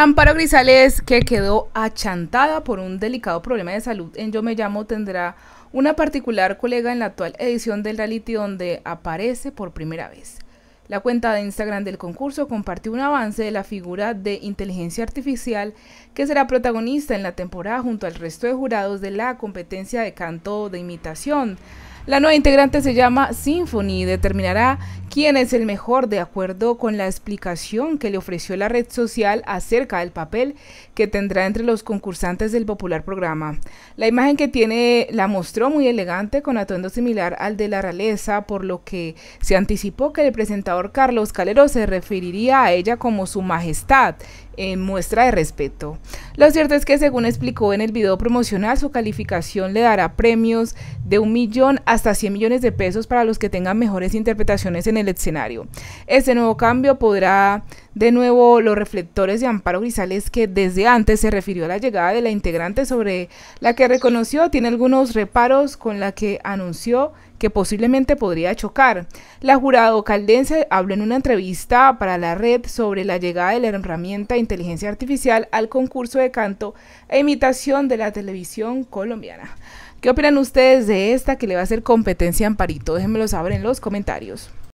Amparo Grisales, que quedó achantada por un delicado problema de salud en Yo Me Llamo, tendrá una particular colega en la actual edición del reality donde aparece por primera vez. La cuenta de Instagram del concurso compartió un avance de la figura de inteligencia artificial que será protagonista en la temporada junto al resto de jurados de la competencia de canto de imitación. La nueva integrante se llama Symphony y determinará quién es el mejor de acuerdo con la explicación que le ofreció la red social acerca del papel que tendrá entre los concursantes del popular programa. La imagen que tiene la mostró muy elegante con atuendo similar al de la realeza, por lo que se anticipó que el presentador Carlos Calero se referiría a ella como su majestad en muestra de respeto. Lo cierto es que según explicó en el video promocional, su calificación le dará premios de un millón hasta 100 millones de pesos para los que tengan mejores interpretaciones en el escenario. Este nuevo cambio podrá de nuevo los reflectores de Amparo Grisales que desde antes se refirió a la llegada de la integrante sobre la que reconoció tiene algunos reparos con la que anunció que posiblemente podría chocar. La jurado caldense habló en una entrevista para la red sobre la llegada de la herramienta de inteligencia artificial al concurso de canto e imitación de la televisión colombiana. ¿Qué opinan ustedes de esta que le va a hacer competencia a Amparito? Déjenmelo saber en los comentarios.